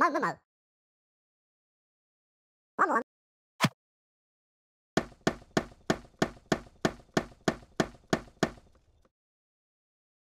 慢慢来